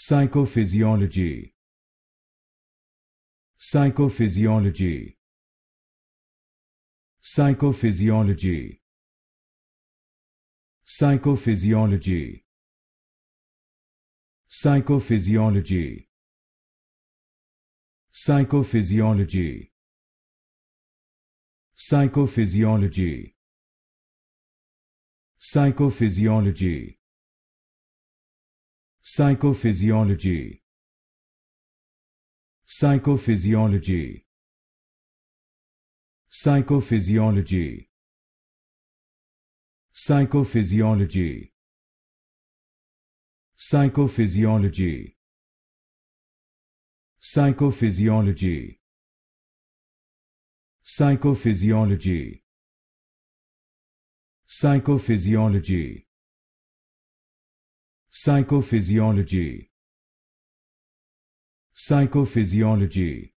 Psychophysiology Psychophysiology Psychophysiology Psychophysiology Psychophysiology Psychophysiology Psychophysiology Psychophysiology Psychophysiology Psychophysiology Psychophysiology Psychophysiology Psychophysiology Psychophysiology Psychophysiology Psychophysiology Psychophysiology Psychophysiology